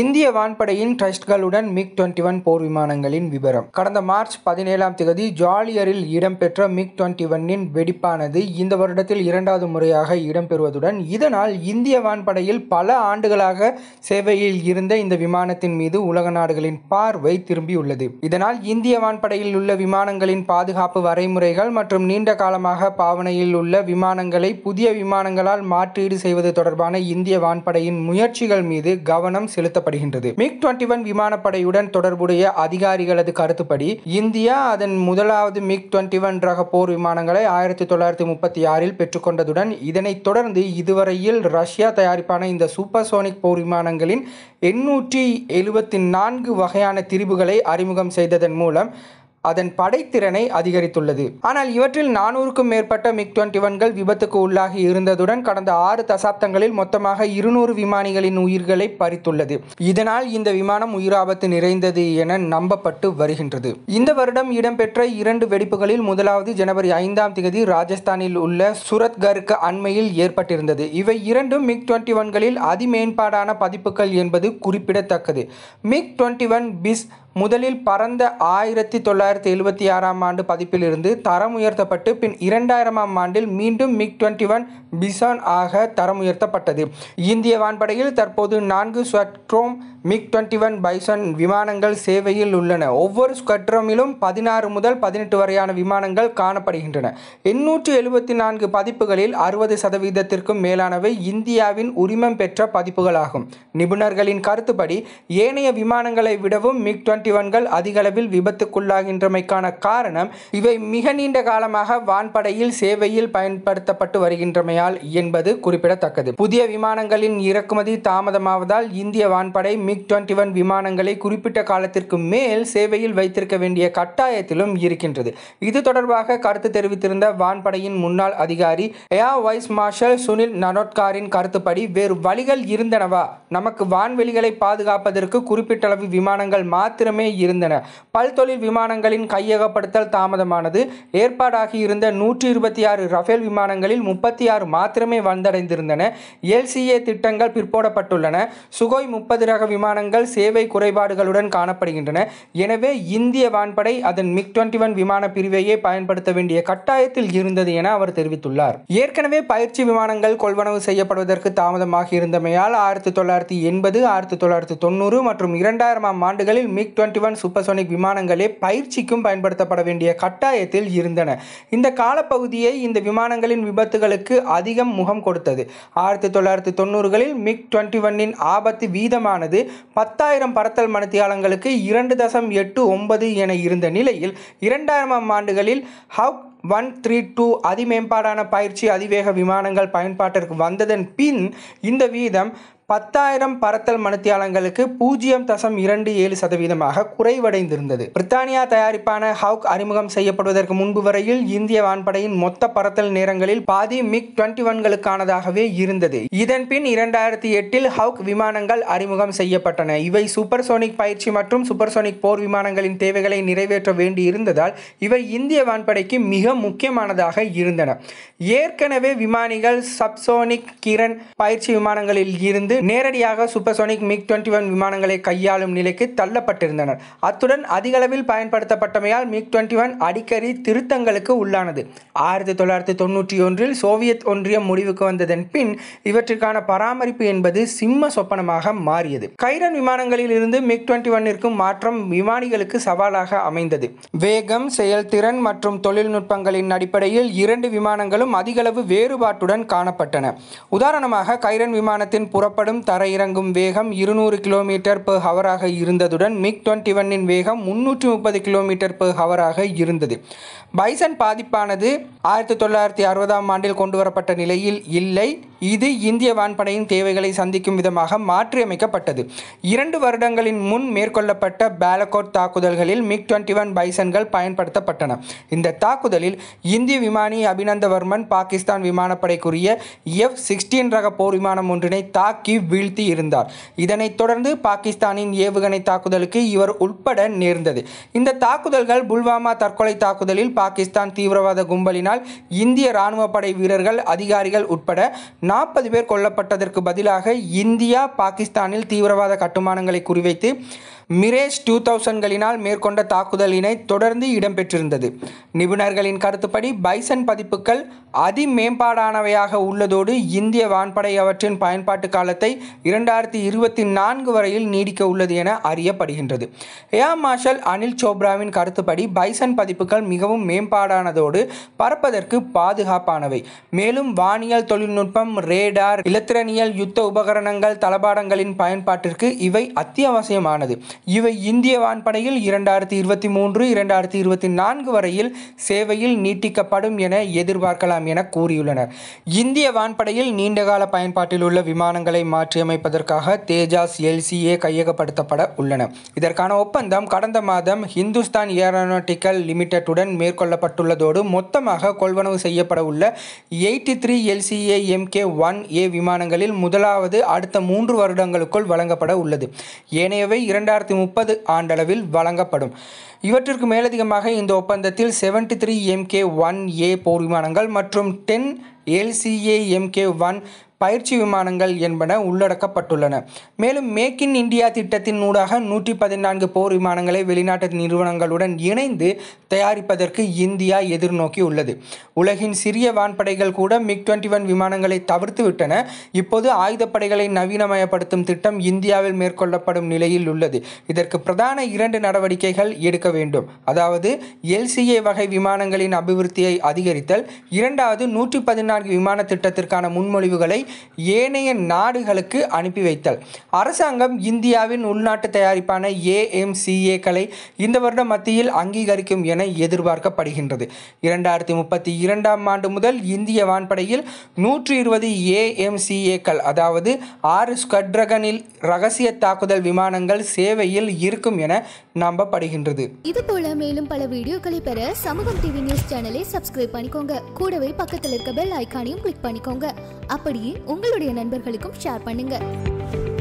இந்திய வான்படையின் ட்ரஸ்ட்களுடன் மிக் twenty one போர் விமானங்களின் விவரம் கடந்த மார்ச் பதினேழாம் தேதி ஜாலியரில் இடம்பெற்ற மிக் டுவெண்ட்டி ஒன்னின் வெடிப்பானது இந்த வருடத்தில் இரண்டாவது முறையாக இடம்பெறுவதுடன் இதனால் இந்திய வான்படையில் பல ஆண்டுகளாக சேவையில் இருந்த இந்த விமானத்தின் மீது உலக நாடுகளின் பார்வை திரும்பியுள்ளது இதனால் இந்திய வான்படையில் உள்ள விமானங்களின் பாதுகாப்பு வரைமுறைகள் மற்றும் நீண்ட காலமாக பாவனையில் உள்ள விமானங்களை புதிய விமானங்களால் மாற்றீடு செய்வது தொடர்பான இந்திய வான்படையின் முயற்சிகள் மீது கவனம் செலுத்த வலியுறுத்தப்படுகின்றது மிக் டுவெண்ட்டி ஒன் விமானப்படையுடன் தொடர்புடைய அதிகாரிகளது கருத்துப்படி இந்தியா அதன் முதலாவது மிக் டுவெண்ட்டி ஒன் ரக போர் விமானங்களை ஆயிரத்தி தொள்ளாயிரத்தி முப்பத்தி ஆறில் பெற்றுக்கொண்டதுடன் இதனைத் தொடர்ந்து இதுவரையில் ரஷ்யா தயாரிப்பான இந்த சூப்பர் சோனிக் போர் விமானங்களின் எண்ணூற்றி எழுபத்தி நான்கு வகையான திரிபுகளை அறிமுகம் செய்ததன் மூலம் அதன் படைத்திறனை அதிகரித்துள்ளது ஆனால் இவற்றில் நானூறுக்கும் மேற்பட்ட மிக் டுவெண்ட்டி ஒன்கள் விபத்துக்கு உள்ளாகி இருந்ததுடன் கடந்த ஆறு தசாப்தங்களில் மொத்தமாக இருநூறு விமானிகளின் உயிர்களை பறித்துள்ளது இதனால் இந்த விமானம் உயிராபத்து நிறைந்தது என நம்பப்பட்டு வருகின்றது இந்த வருடம் இடம்பெற்ற இரண்டு வெடிப்புகளில் முதலாவது ஜனவரி ஐந்தாம் தேதி ராஜஸ்தானில் உள்ள சுரத்கருக்கு அண்மையில் ஏற்பட்டிருந்தது இவை இரண்டும் மிக் டுவெண்ட்டி ஒன்களில் அதிமேம்பாடான பதிப்புகள் என்பது குறிப்பிடத்தக்கது மிக் டுவெண்ட்டி ஒன் பிஸ் முதலில் பரந்த ஆயிரத்தி தொள்ளாயிரத்தி எழுபத்தி ஆறாம் ஆண்டு பதிப்பிலிருந்து தரம் உயர்த்தப்பட்டு பின் இரண்டாயிரமாம் ஆண்டில் மீண்டும் மிக் டுவெண்ட்டி ஒன் பிசான் ஆக தரம் உயர்த்தப்பட்டது இந்திய வான்படையில் தற்போது நான்கு squadron MiG twenty one Bison விமானங்கள் சேவையில் உள்ளன ஒவ்வொரு ஸ்கட்ரோமிலும் பதினாறு முதல் பதினெட்டு வரையான விமானங்கள் காணப்படுகின்றன எண்ணூற்று எழுபத்தி நான்கு பதிப்புகளில் அறுபது சதவீதத்திற்கும் மேலானவை இந்தியாவின் உரிமம் பெற்ற பதிப்புகளாகும் நிபுணர்களின் கருத்துப்படி ஏனைய விமானங்களை விடவும் மிக் டுவெண்ட்டி டிவன்கள் அதிகளவில் விபத்துக்குள்ளாகின்றமைக்கான காரணம் இவை மிக நீண்ட காலமாக வான்படையில் சேவையில் பயன்படுத்தப்பட்டு வருகின்றமையால் என்பது குறிப்பிடத்தக்கது புதிய விமானங்களின் இறக்குமதி தாமதமாவதால் இந்திய வான்படை மிக் டுவெண்ட்டி ஒன் விமானங்களை குறிப்பிட்ட காலத்திற்கு மேல் சேவையில் வைத்திருக்க வேண்டிய கட்டாயத்திலும் இருக்கின்றது இது தொடர்பாக கருத்து தெரிவித்திருந்த வான்படையின் முன்னாள் அதிகாரி ஏர் வைஸ் மார்ஷல் சுனில் நனோட்காரின் கருத்துப்படி வேறு வழிகள் இருந்தனவா நமக்கு வான்வெளிகளை பாதுகாப்பதற்கு குறிப்பிட்டளவு விமானங்கள் மாத்திரம் மட்டுமே இருந்தன பல்தொழில் விமானங்களின் கையகப்படுத்தல் தாமதமானது ஏற்பாடாகி இருந்த நூற்றி இருபத்தி ஆறு ரஃபேல் விமானங்களில் முப்பத்தி ஆறு மாத்திரமே வந்தடைந்திருந்தன எல்சிஏ திட்டங்கள் பிற்போடப்பட்டுள்ளன சுகோய் முப்பது ரக விமானங்கள் சேவை குறைபாடுகளுடன் காணப்படுகின்றன எனவே இந்திய வான்படை அதன் மிக் டுவெண்ட்டி ஒன் விமான பிரிவையே பயன்படுத்த வேண்டிய கட்டாயத்தில் இருந்தது என அவர் தெரிவித்துள்ளார் ஏற்கனவே பயிற்சி விமானங்கள் கொள்வனவு செய்யப்படுவதற்கு தாமதமாக இருந்தமையால் ஆயிரத்தி தொள்ளாயிரத்தி எண்பது ஆயிரத்தி தொள்ளாயிரத்தி தொண்ணூறு மற்றும் இரண்டாயிரமாம் ஆண்டுகளில் மிக் டுவெண்ட்டி ஒன் சூப்பர்சோனிக் விமானங்களே பயிற்சிக்கும் பயன்படுத்தப்பட வேண்டிய கட்டாயத்தில் இருந்தன இந்த காலப்பகுதியை இந்த விமானங்களின் விபத்துகளுக்கு அதிகம் முகம் கொடுத்தது ஆயிரத்தி தொள்ளாயிரத்தி தொண்ணூறுகளில் மிக் டுவெண்ட்டி ஒன்னின் ஆபத்து வீதமானது பத்தாயிரம் பறத்தல் மனத்தியாளங்களுக்கு இரண்டு தசம் எட்டு ஒன்பது என இருந்த நிலையில் இரண்டாயிரமாம் ஆண்டுகளில் ஹவுக் ஒன் த்ரீ டூ அதிமேம்பாடான பயிற்சி அதிவேக விமானங்கள் பயன்பாட்டிற்கு வந்ததன் பின் இந்த வீதம் பத்தாயிரம் பரத்தல் மனுத்தியாளங்களுக்கு பூஜ்ஜியம் தசம் இரண்டு ஏழு சதவீதமாக குறைவடைந்திருந்தது பிரித்தானியா தயாரிப்பான ஹவுக் அறிமுகம் செய்யப்படுவதற்கு முன்பு வரையில் இந்திய வான்படையின் மொத்த பரத்தல் நேரங்களில் பாதி மிக் டுவெண்ட்டி ஒன்களுக்கானதாகவே இருந்தது இதன் பின் இரண்டாயிரத்தி எட்டில் ஹவுக் விமானங்கள் அறிமுகம் செய்யப்பட்டன இவை சூப்பர்சோனிக் பயிற்சி மற்றும் சூப்பர்சோனிக் போர் விமானங்களின் தேவைகளை நிறைவேற்ற வேண்டியிருந்ததால் இவை இந்திய வான்படைக்கு மிக முக்கியமானதாக இருந்தன ஏற்கனவே விமானிகள் சப்சோனிக் கிரண் பயிற்சி விமானங்களில் இருந்து நேரடியாக சூப்பர்சோனிக் மிக் டுவெண்ட்டி ஒன் விமானங்களை கையாளும் நிலைக்கு தள்ளப்பட்டிருந்தனர் அத்துடன் அதிகளவில் பயன்படுத்தப்பட்டமையால் மிக் டுவெண்ட்டி ஒன் அடிக்கடி திருத்தங்களுக்கு உள்ளானது ஆயிரத்தி தொள்ளாயிரத்தி தொண்ணூற்றி ஒன்றில் சோவியத் ஒன்றியம் முடிவுக்கு வந்ததன் பின் இவற்றிற்கான பராமரிப்பு என்பது சிம்ம சொப்பனமாக மாறியது கைரன் விமானங்களில் இருந்து மிக் டுவெண்ட்டி ஒன்னிற்கும் மாற்றம் விமானிகளுக்கு சவாலாக அமைந்தது வேகம் செயல்திறன் மற்றும் தொழில்நுட்பங்களின் அடிப்படையில் இரண்டு விமானங்களும் அதிகளவு வேறுபாட்டுடன் காணப்பட்டன உதாரணமாக கைரன் விமானத்தின் புறப்படும் புறப்படும் தரையிறங்கும் வேகம் இருநூறு கிலோமீட்டர் பெர் ஹவராக இருந்ததுடன் மிக் டுவெண்ட்டி ஒன்னின் வேகம் முன்னூற்றி முப்பது கிலோமீட்டர் பெர் ஹவராக இருந்தது பைசன் பாதிப்பானது ஆயிரத்தி தொள்ளாயிரத்தி அறுபதாம் ஆண்டில் கொண்டுவரப்பட்ட நிலையில் இல்லை இது இந்திய வான்படையின் தேவைகளை சந்திக்கும் விதமாக மாற்றியமைக்கப்பட்டது இரண்டு வருடங்களின் முன் மேற்கொள்ளப்பட்ட பேலகோட் தாக்குதல்களில் மிக் டுவெண்ட்டி ஒன் பைசன்கள் பயன்படுத்தப்பட்டன இந்த தாக்குதலில் இந்திய விமானி அபிநந்தவர்மன் பாகிஸ்தான் விமானப்படைக்குரிய எஃப் சிக்ஸ்டீன் ரக போர் விமானம் ஒன்றினை தாக்கி வீழ்த்தி இருந்தார் இதனைத் தொடர்ந்து பாகிஸ்தானின் ஏவுகணை தாக்குதலுக்கு இவர் உட்பட நேர்ந்தது இந்த தாக்குதல்கள் புல்வாமா தற்கொலை தாக்குதலில் பாகிஸ்தான் தீவிரவாத கும்பலினால் இந்திய ராணுவ படை வீரர்கள் அதிகாரிகள் உட்பட நாற்பது பேர் கொல்லப்பட்டதற்கு பதிலாக இந்தியா பாகிஸ்தானில் தீவிரவாத கட்டுமானங்களை குறிவைத்து மிரேஷ் டூ தௌசண்ட்களினால் மேற்கொண்ட தாக்குதலினை தொடர்ந்து இடம்பெற்றிருந்தது நிபுணர்களின் கருத்துப்படி பைசன் பதிப்புகள் மேம்பாடானவையாக உள்ளதோடு இந்திய வான்படை அவற்றின் பயன்பாட்டு காலத்தை இரண்டாயிரத்தி இருபத்தி நான்கு வரையில் நீடிக்க உள்ளது என அறியப்படுகின்றது ஏர் மார்ஷல் அனில் சோப்ராவின் கருத்துப்படி பைசன் பதிப்புகள் மிகவும் மேம்பாடானதோடு பறப்பதற்கு பாதுகாப்பானவை மேலும் வானியல் தொழில்நுட்பம் ரேடார் இலத்திரனியல் யுத்த உபகரணங்கள் தளபாடங்களின் பயன்பாட்டிற்கு இவை அத்தியாவசியமானது இவை இந்திய வான்படையில் இரண்டாயிரத்தி இருபத்தி மூன்று இரண்டாயிரத்தி இருபத்தி நான்கு வரையில் சேவையில் நீட்டிக்கப்படும் என எதிர்பார்க்கலாம் என கூறியுள்ளனர் இந்திய வான்படையில் நீண்டகால பயன்பாட்டில் உள்ள விமானங்களை மாற்றியமைப்பதற்காக தேஜாஸ் எல்சிஏ கையகப்படுத்தப்பட உள்ளன இதற்கான ஒப்பந்தம் கடந்த மாதம் ஹிந்துஸ்தான் ஏரோநாட்டிக்கல் லிமிடெட்டுடன் மேற்கொள்ளப்பட்டுள்ளதோடு மொத்தமாக கொள்வனவு செய்யப்பட உள்ள eighty three LCA MK one A விமானங்களில் முதலாவது அடுத்த மூன்று வருடங்களுக்குள் வழங்கப்பட உள்ளது ஏனையவை இரண்டாயிரத்தி இரண்டாயிரத்தி முப்பது ஆண்டளவில் வழங்கப்படும் இவற்றிற்கு மேலதிகமாக இந்த ஒப்பந்தத்தில் seventy three MK one A போர் விமானங்கள் மற்றும் டென் எல்சிஏஎம்கே ஒன் பயிற்சி விமானங்கள் என்பன உள்ளடக்கப்பட்டுள்ளன மேலும் மேக் இன் இந்தியா திட்டத்தின் ஊடாக நூற்றி பதினான்கு போர் விமானங்களை வெளிநாட்டு நிறுவனங்களுடன் இணைந்து தயாரிப்பதற்கு இந்தியா எதிர்நோக்கி உள்ளது உலகின் சிறிய வான்படைகள் கூட மிக் டுவெண்ட்டி ஒன் விமானங்களை தவிர்த்து விட்டன இப்போது ஆயுதப்படைகளை நவீனமயப்படுத்தும் திட்டம் இந்தியாவில் மேற்கொள்ளப்படும் நிலையில் உள்ளது இதற்கு பிரதான இரண்டு நடவடிக்கைகள் எடுக்க வேண்டும் அதாவது எல்சிஏ வகை விமானங்களின் அபிவிருத்தியை அதிகரித்தல் இரண்டாவது நூற்றி பதினான்கு நான்கு விமான திட்டத்திற்கான முன்மொழிவுகளை ஏனைய நாடுகளுக்கு அனுப்பி வைத்தல் அரசாங்கம் இந்தியாவின் உள்நாட்டு தயாரிப்பான ஏஎம்சிஏக்களை இந்த வருடம் மத்தியில் அங்கீகரிக்கும் என எதிர்பார்க்கப்படுகின்றது இரண்டாயிரத்தி முப்பத்தி இரண்டாம் ஆண்டு முதல் இந்திய வான்படையில் நூற்றி இருபது ஏஎம்சிஏக்கள் அதாவது ஆறு ஸ்கட்ரகனில் ரகசிய தாக்குதல் விமானங்கள் சேவையில் இருக்கும் என நம்பப்படுகின்றது இது போல மேலும் பல வீடியோக்களை பெற சமூகம் டிவி நியூஸ் சேனலை சப்ஸ்கிரைப் பண்ணிக்கோங்க கூடவே பக்கத்தில் இருக்க பெல் ஐ ஐக்கானையும் கிளிக் பண்ணிக்கோங்க அப்படியே உங்களுடைய நண்பர்களுக்கும் ஷேர் பண்ணுங்கள்